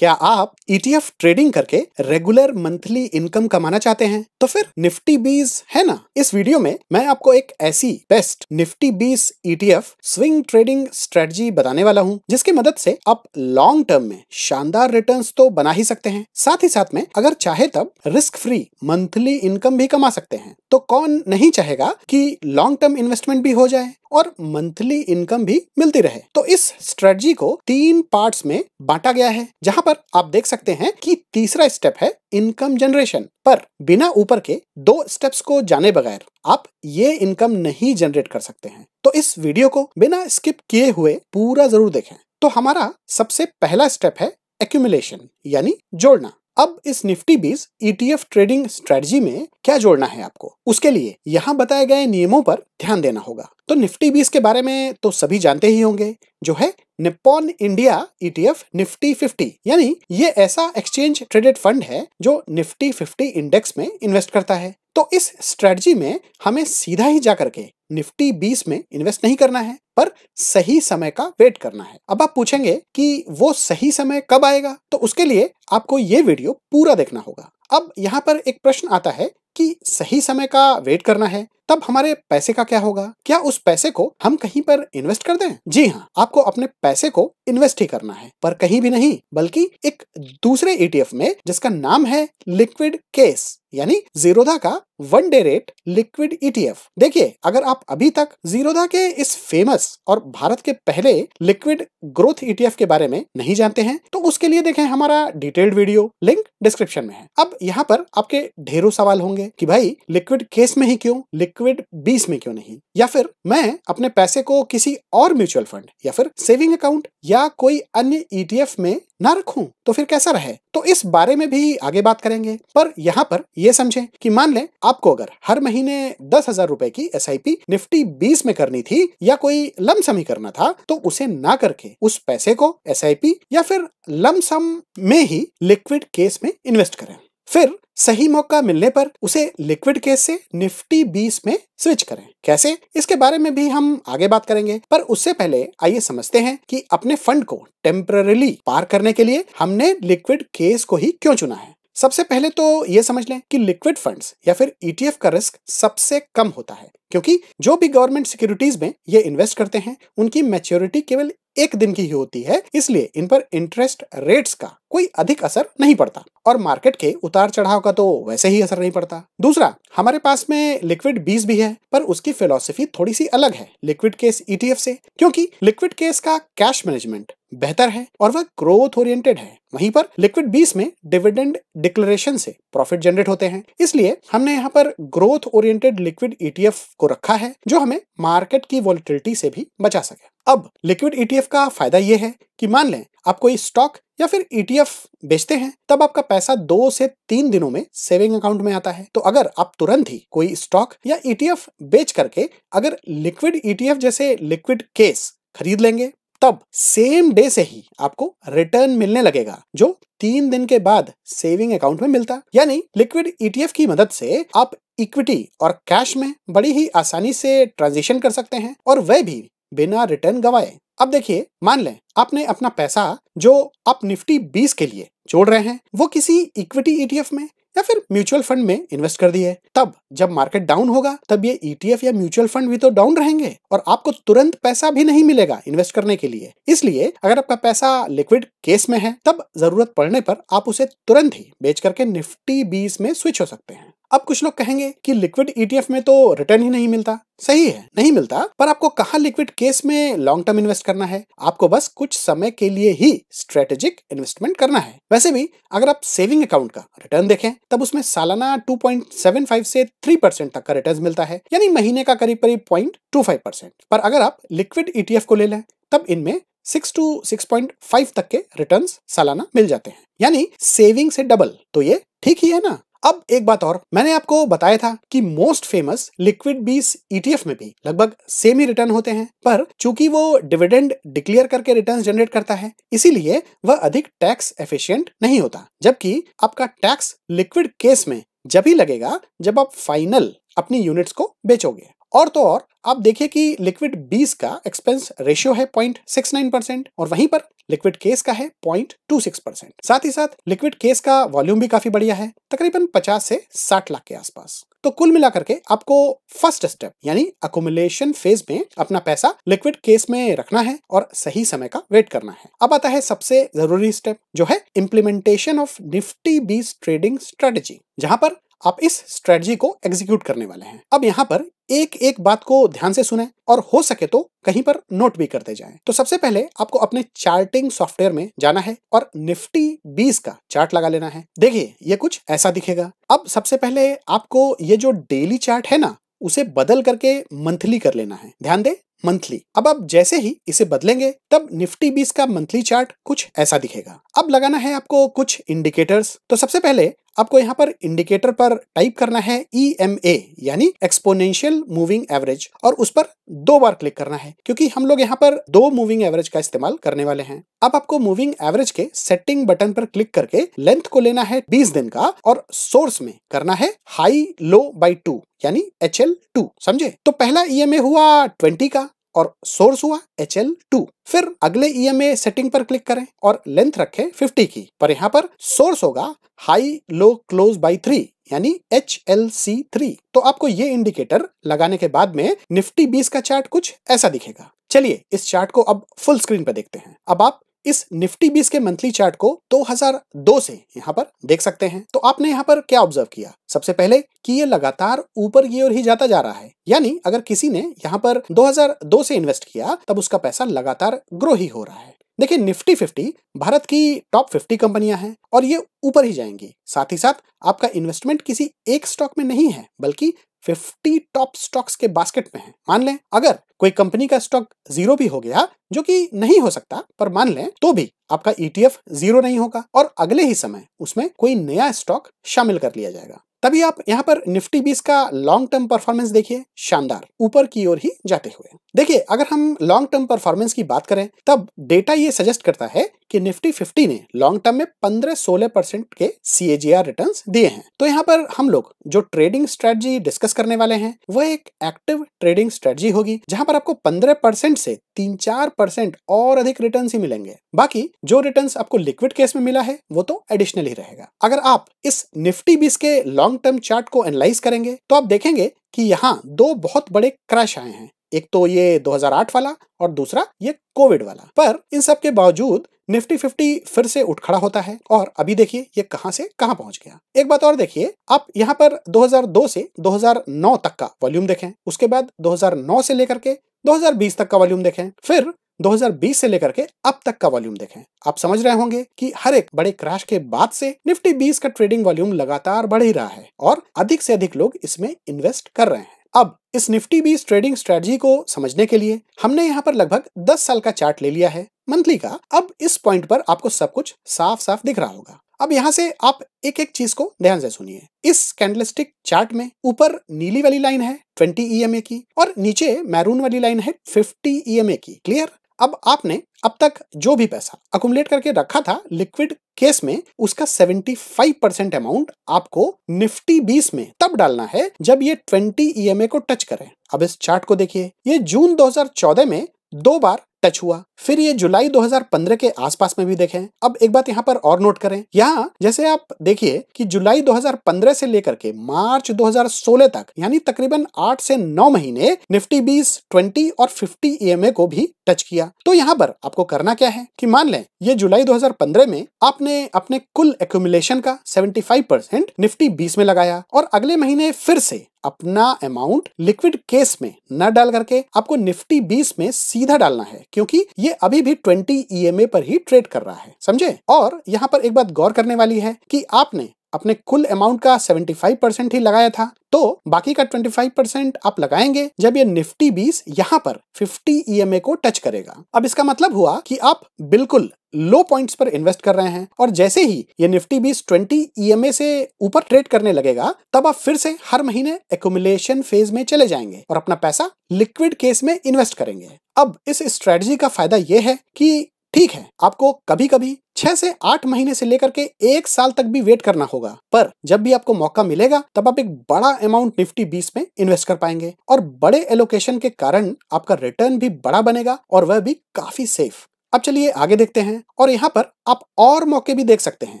क्या आप ETF e trading करके रेगुलर मंथली इनकम कमाना चाहते हैं तो फिर निफ्टी बीस है ना इस वीडियो में मैं आपको एक ऐसी best Nifty BeES ETF swing trading strategy बताने वाला हूं जिसकी मदद से आप लॉन्ग टर्म में शानदार रिटर्न्स तो बना ही सकते हैं साथ ही साथ में अगर चाहे तब रिस्क फ्री मंथली इनकम भी कमा सकते हैं तो कौन नहीं चाहेगा की लॉन्ग टर्म इन्वेस्टमेंट भी हो जाए और मंथली इनकम भी मिलती रहे तो इस स्ट्रेटजी को तीन पार्ट्स में बांटा गया है जहां पर आप देख सकते हैं कि तीसरा स्टेप है इनकम जनरेशन पर बिना ऊपर के दो स्टेप्स को जाने बगैर आप ये इनकम नहीं जनरेट कर सकते हैं तो इस वीडियो को बिना स्किप किए हुए पूरा जरूर देखें तो हमारा सबसे पहला स्टेप है एक्यूमुलेशन यानी जोड़ना अब इस Nifty BeES ETF trading strategy में क्या जोड़ना है आपको उसके लिए यहाँ बताए गए नियमों पर ध्यान देना होगा तो निफ्टी बीस के बारे में तो सभी जानते ही होंगे जो है Nippon India ETF e Nifty 50 यानी ये ऐसा एक्सचेंज ट्रेडेड फंड है जो निफ्टी 50 इंडेक्स में इन्वेस्ट करता है तो इस स्ट्रेटजी में हमें सीधा ही जा करके निफ्टी 20 में इन्वेस्ट नहीं करना है पर सही समय का वेट करना है अब आप पूछेंगे कि वो सही समय कब आएगा तो उसके लिए आपको ये वीडियो पूरा देखना होगा अब यहाँ पर एक प्रश्न आता है कि सही समय का वेट करना है तब हमारे पैसे का क्या होगा क्या उस पैसे को हम कहीं पर इन्वेस्ट कर दें जी हाँ आपको अपने पैसे को इन्वेस्ट ही करना है पर कहीं भी नहीं बल्कि एक दूसरे ईटीएफ e में जिसका नाम है लिक्विड केस यानी जीरोधा का one day rate liquid ETF देखिए अगर आप अभी तक जीरोधा के इस फेमस और भारत के पहले लिक्विड ग्रोथ ईटीएफ के बारे में नहीं जानते हैं तो उसके लिए देखें हमारा डिटेल्ड वीडियो लिंक डिस्क्रिप्शन में है अब यहाँ पर आपके ढेरों सवाल होंगे कि भाई लिक्विड केस में ही क्यों लिक्विड बीस में क्यों नहीं या फिर मैं अपने पैसे को किसी और म्यूचुअल फंड या फिर सेविंग अकाउंट या कोई अन्य ईटीएफ e में ना रखूं तो फिर कैसा रहे तो इस बारे में भी आगे बात करेंगे पर यहाँ पर यह समझें कि मान लें आपको अगर हर महीने दस हजार रुपए की एस निफ्टी बीस में करनी थी या कोई लमसम ही करना था तो उसे ना करके उस पैसे को एस या फिर लमसम में ही लिक्विड केस में इन्वेस्ट करें फिर सही मौका मिलने पर उसे लिक्विड केस से निफ्टी बीस में स्विच करें कैसे इसके बारे में भी हम आगे बात करेंगे पर उससे पहले आइए समझते हैं कि अपने फंड को टेम्परली पार करने के लिए हमने लिक्विड केस को ही क्यों चुना है सबसे पहले तो ये समझ लें कि लिक्विड फंड्स या फिर ईटीएफ e का रिस्क सबसे कम होता है क्योंकि जो भी गवर्नमेंट सिक्योरिटीज में ये इन्वेस्ट करते हैं उनकी मैच्योरिटी केवल एक दिन की ही होती है इसलिए इन पर इंटरेस्ट रेट्स का कोई अधिक असर नहीं पड़ता और मार्केट के उतार चढ़ाव का तो वैसे ही असर नहीं पड़ता दूसरा हमारे पास में लिक्विड बीज भी है पर उसकी फिलोसफी थोड़ी सी अलग है लिक्विड केस ईटीएफ e से क्योंकि लिक्विड केस का कैश मैनेजमेंट बेहतर है और वह ग्रोथ ओरिएंटेड है वहीं पर लिक्विड बीस में डिविडेंड डिक्लेरेशन से प्रॉफिट जनरेट होते हैं इसलिए हमने यहाँ पर growth oriented liquid ETF e को रखा है जो हमें मार्केट की वॉलिटिलिटी से भी बचा सके अब लिक्विड ईटीएफ e का फायदा यह है कि मान लें आप कोई स्टॉक या फिर ईटीएफ e बेचते हैं तब आपका पैसा दो से तीन दिनों में सेविंग अकाउंट में आता है तो अगर आप तुरंत ही कोई स्टॉक या ईटीएफ e बेच करके अगर लिक्विड ईटीएफ e जैसे लिक्विड केस खरीद लेंगे तब सेम डे से ही आपको रिटर्न मिलने लगेगा जो तीन दिन के बाद सेविंग अकाउंट में मिलता यानी लिक्विड ईटीएफ की मदद से आप इक्विटी और कैश में बड़ी ही आसानी से ट्रांजिशन कर सकते हैं और वह भी बिना रिटर्न गवाए अब देखिए मान लें आपने अपना पैसा जो आप निफ्टी 20 के लिए जोड़ रहे हैं वो किसी इक्विटी ईटीएफ e में या फिर म्यूचुअल फंड में इन्वेस्ट कर दिए तब जब मार्केट डाउन होगा तब ये ईटीएफ e या म्यूचुअल फंड भी तो डाउन रहेंगे और आपको तुरंत पैसा भी नहीं मिलेगा इन्वेस्ट करने के लिए इसलिए अगर आपका पैसा लिक्विड केस में है तब जरूरत पड़ने पर आप उसे तुरंत ही बेच करके निफ्टी बीस में स्विच हो सकते हैं अब कुछ लोग कहेंगे कि लिक्विड ईटीएफ e में तो रिटर्न ही नहीं मिलता सही है नहीं मिलता पर आपको कहा लिक्विड केस में लॉन्ग टर्म इन्वेस्ट करना है आपको बस कुछ समय के लिए ही स्ट्रेटेजिक इन्वेस्टमेंट करना है वैसे भी अगर आप सेविंग अकाउंट का रिटर्न देखें तब उसमें सालाना 2.75 से 3 परसेंट तक का रिटर्न मिलता है यानी महीने का करीब करीब पॉइंट परसेंट पर अगर आप लिक्विड ईटीएफ e को ले लें तब इनमें six to six point five तक के रिटर्न सालाना मिल जाते हैं यानी सेविंग से डबल तो ये ठीक ही है ना अब एक बात और मैंने आपको बताया था कि most famous liquid BeES ETF में भी लगभग सेम ही रिटर्न होते हैं पर चूंकि वो डिविडेंड डिक्लेयर करके रिटर्न जनरेट करता है इसीलिए वह अधिक टैक्स एफिशिएंट नहीं होता जबकि आपका टैक्स लिक्विड केस में जब ही लगेगा जब आप फाइनल अपनी यूनिट्स को बेचोगे और तो और आप देखिए कि लिक्विड बीस का एक्सपेंस रेशियो है पॉइंट सिक्स नाइन परसेंट और वहीं पर लिक्विड केस का है पॉइंट टू सिक्स परसेंट साथ ही साथ लिक्विड केस का वॉल्यूम भी काफी बढ़िया है तकरीबन पचास से साठ लाख के आसपास तो कुल मिलाकर के आपको फर्स्ट स्टेप यानी अकोमुलेशन फेज में अपना पैसा लिक्विड केस में रखना है और सही समय का वेट करना है अब आता है सबसे जरूरी स्टेप जो है implementation of Nifty BeES trading strategy जहां पर आप इस स्ट्रेटजी को एग्जीक्यूट करने वाले हैं अब यहाँ पर एक एक बात को ध्यान से सुने और हो सके तो कहीं पर नोट भी करते जाएं। तो सबसे पहले आपको अपने चार्टिंग सॉफ्टवेयर में जाना है और निफ्टी बीस का चार्ट लगा लेना है देखिए ये कुछ ऐसा दिखेगा अब सबसे पहले आपको ये जो डेली चार्ट है ना उसे बदल करके मंथली कर लेना है ध्यान दे मंथली अब आप जैसे ही इसे बदलेंगे तब निफ्टी बीस का मंथली चार्ट कुछ ऐसा दिखेगा अब लगाना है आपको कुछ इंडिकेटर्स तो सबसे पहले आपको यहाँ पर इंडिकेटर पर टाइप करना है ई एम ए यानी एक्सपोनेंशियल मूविंग एवरेज और उस पर दो बार क्लिक करना है क्योंकि हम लोग यहाँ पर दो मूविंग एवरेज का इस्तेमाल करने वाले हैं अब आपको मूविंग एवरेज के सेटिंग बटन पर क्लिक करके लेंथ को लेना है 20 दिन का और सोर्स में करना है हाई लो बाई टू यानी एच एल टू समझे तो पहला ई एम ए हुआ ट्वेंटी का और सोर्स हुआ एच एल टू फिर अगले ई e सेटिंग पर क्लिक करें और लेंथ रखें फिफ्टी की पर यहाँ पर सोर्स होगा high low close by three यानी एच एल सी थ्री तो आपको ये इंडिकेटर लगाने के बाद में निफ्टी बीस का चार्ट कुछ ऐसा दिखेगा चलिए इस चार्ट को अब फुल स्क्रीन पर देखते हैं अब आप इस निफ्टी बीस के मंथली चार्ट को 2002 से यहाँ पर देख सकते हैं तो आपने यहाँ पर क्या ऑब्जर्व किया सबसे पहले कि ये लगातार ऊपर की ओर ही जाता जा रहा है यानी अगर किसी ने यहाँ पर 2002 से इन्वेस्ट किया तब उसका पैसा लगातार ग्रो ही हो रहा है देखिए निफ्टी फिफ्टी भारत की टॉप फिफ्टी कंपनियां हैं और ये ऊपर ही जाएंगी साथ ही साथ आपका इन्वेस्टमेंट किसी एक स्टॉक में नहीं है बल्कि फिफ्टी टॉप स्टॉक्स के बास्केट में है मान लें अगर कोई कंपनी का स्टॉक जीरो भी हो गया जो कि नहीं हो सकता पर मान लें तो भी आपका ईटीएफ e जीरो नहीं होगा और अगले ही समय उसमें कोई नया स्टॉक शामिल कर लिया जाएगा तभी आप यहाँ पर निफ्टी बीस का लॉन्ग टर्म परफॉर्मेंस देखिए शानदार ऊपर की ओर ही जाते हुए देखिए अगर हम लॉन्ग टर्म परफॉर्मेंस की बात करें तब डेटा ये सजेस्ट करता है कि निफ्टी फिफ्टी ने लॉन्ग टर्म में पंद्रह सोलह परसेंट के सी रिटर्न दिए हैं तो यहाँ पर हम लोग जो ट्रेडिंग स्ट्रेटजी डिस्कस करने वाले हैं वह एक एक्टिव ट्रेडिंग स्ट्रेटजी होगी जहां पर आपको 15 परसेंट से तीन चार परसेंट और अधिक रिटर्न ही मिलेंगे बाकी जो रिटर्न आपको लिक्विड केस में मिला है वो तो एडिशनल ही रहेगा अगर आप इस निफ्टी बीस के लॉन्ग टर्म चार्ट को एनालाइज करेंगे तो आप देखेंगे कि यहाँ दो बहुत बड़े क्रैश आए हैं एक तो ये 2008 वाला और दूसरा ये कोविड वाला पर इन सब के बावजूद निफ्टी फिफ्टी फिर से उठ खड़ा होता है और अभी देखिए ये कहां से कहां पहुंच गया एक बात और देखिए आप यहाँ पर 2002 से 2009 तक का वॉल्यूम देखें उसके बाद 2009 से लेकर के 2020 तक का वॉल्यूम देखें फिर 2020 से लेकर के अब तक का वॉल्यूम देखें आप समझ रहे होंगे कि हर एक बड़े क्रैश के बाद से निफ्टी 20 का ट्रेडिंग वॉल्यूम लगातार बढ़ ही रहा है और अधिक से अधिक लोग इसमें इन्वेस्ट कर रहे हैं अब इस निफ्टी बीस ट्रेडिंग स्ट्रेटजी को समझने के लिए हमने यहाँ पर लगभग 10 साल का चार्ट ले लिया है मंथली का अब इस पॉइंट पर आपको सब कुछ साफ साफ दिख रहा होगा अब यहाँ से आप एक एक चीज को ध्यान से सुनिए इस कैंडलस्टिक चार्ट में ऊपर नीली वाली लाइन है 20 ईएमए e की और नीचे मैरून वाली लाइन है 50 ईएमए e की क्लियर अब आपने अब तक जो भी पैसा अकुमलेट करके रखा था लिक्विड केस में उसका 75 परसेंट अमाउंट आपको निफ्टी 20 में तब डालना है जब ये 20 ईएमए e को टच करे अब इस चार्ट को देखिए ये जून 2014 में दो बार टच हुआ फिर ये जुलाई 2015 के आसपास में भी देखें अब एक बात यहाँ पर और नोट करें यहाँ जैसे आप देखिए कि जुलाई 2015 से लेकर के मार्च 2016 तक यानी तकरीबन 8 से 9 महीने निफ्टी 20, 20 और 50 ईएमए e को भी टच किया तो यहाँ पर आपको करना क्या है कि मान लें ये जुलाई 2015 में आपने अपने कुल एक्यूमुलेशन का 75 परसेंट निफ्टी 20 में लगाया और अगले महीने फिर से अपना अमाउंट लिक्विड केस में न डाल करके आपको निफ्टी 20 में सीधा डालना है क्योंकि ये अभी भी 20 ईएमए पर ही ट्रेड कर रहा है समझे और यहाँ पर एक बात गौर करने वाली है कि आपने अपने कुल अमाउंट का 75 परसेंट ही लगाया था तो बाकी का 25 परसेंट आप लगाएंगे जब ये निफ्टी 20 यहाँ पर 50 ईएमए को टच करेगा अब इसका मतलब हुआ कि आप बिल्कुल लो पॉइंट्स पर इन्वेस्ट कर रहे हैं और जैसे ही ये निफ्टी बीस ट्वेंटी ई e से ऊपर ट्रेड करने लगेगा तब आप फिर से हर महीने एकोमुलेशन फेज में चले जाएंगे और अपना पैसा लिक्विड केस में इन्वेस्ट करेंगे अब इस स्ट्रेटजी का फायदा यह है कि ठीक है आपको कभी कभी छह से आठ महीने से लेकर के एक साल तक भी वेट करना होगा पर जब भी आपको मौका मिलेगा तब आप एक बड़ा अमाउंट निफ्टी बीस में इन्वेस्ट कर पाएंगे और बड़े एलोकेशन के कारण आपका रिटर्न भी बड़ा बनेगा और वह भी काफी सेफ अब चलिए आगे देखते हैं और यहाँ पर आप और मौके भी देख सकते हैं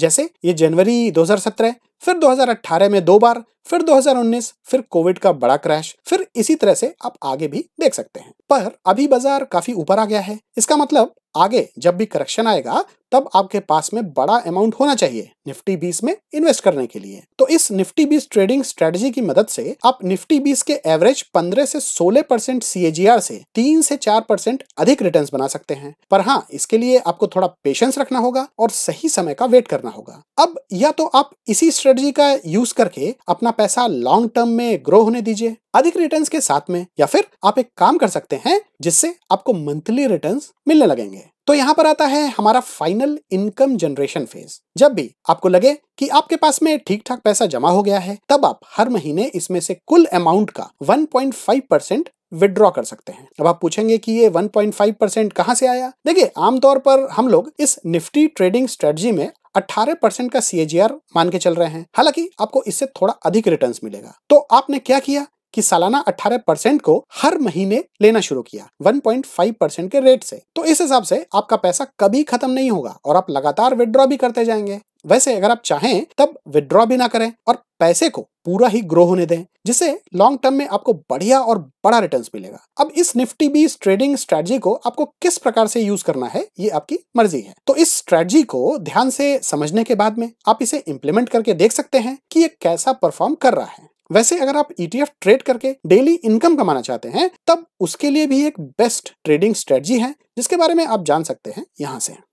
जैसे ये जनवरी 2017 फिर 2018 में दो बार फिर 2019 फिर कोविड का बड़ा क्रैश फिर इसी तरह से आप आगे भी देख सकते हैं पर अभी बाजार काफी ऊपर आ गया है इसका मतलब आगे जब भी करेक्शन आएगा तब आपके पास में बड़ा अमाउंट होना चाहिए निफ्टी बीस में इन्वेस्ट करने के लिए तो इस निफ्टी बीस ट्रेडिंग स्ट्रेटजी की मदद से आप निफ्टी बीस के एवरेज 15 से 16 परसेंट सी से 3 से 4 परसेंट अधिक रिटर्न बना सकते हैं पर हाँ इसके लिए आपको थोड़ा पेशेंस रखना होगा और सही समय का वेट करना होगा अब या तो आप इसी स्ट्रेटजी का यूज करके अपना पैसा लॉन्ग टर्म में ग्रो होने दीजिए अधिक रिटर्न्स के साथ में या फिर आप एक काम कर सकते हैं जिससे आपको मंथली रिटर्न्स मिलने लगेंगे तो यहाँ पर आता है हमारा फाइनल इनकम जनरेशन फेज जब भी आपको लगे कि आपके पास में ठीक ठाक पैसा जमा हो गया है तब आप हर महीने इसमें से कुल अमाउंट का 1.5 परसेंट विड्रॉ कर सकते हैं अब आप पूछेंगे कि ये 1.5 परसेंट कहाँ से आया देखिए आमतौर पर हम लोग इस निफ्टी ट्रेडिंग स्ट्रेटजी में 18 परसेंट का सी मान के चल रहे हैं हालांकि आपको इससे थोड़ा अधिक रिटर्न मिलेगा तो आपने क्या किया कि सालाना 18 परसेंट को हर महीने लेना शुरू किया 1.5 परसेंट के रेट से तो इस हिसाब से आपका पैसा कभी खत्म नहीं होगा और आप लगातार विदड्रॉ भी करते जाएंगे वैसे अगर आप चाहें तब विड्रॉ भी ना करें और पैसे को पूरा ही ग्रो होने दें जिससे लॉन्ग टर्म में आपको बढ़िया और बड़ा रिटर्न मिलेगा अब इस निफ्टी बीस ट्रेडिंग स्ट्रेटजी को आपको किस प्रकार से यूज करना है ये आपकी मर्जी है तो इस स्ट्रेटजी को ध्यान से समझने के बाद में आप इसे इम्प्लीमेंट करके देख सकते हैं कि ये कैसा परफॉर्म कर रहा है वैसे अगर आप ETF ट्रेड करके डेली इनकम कमाना चाहते हैं तब उसके लिए भी एक बेस्ट ट्रेडिंग स्ट्रेटजी है जिसके बारे में आप जान सकते हैं यहाँ से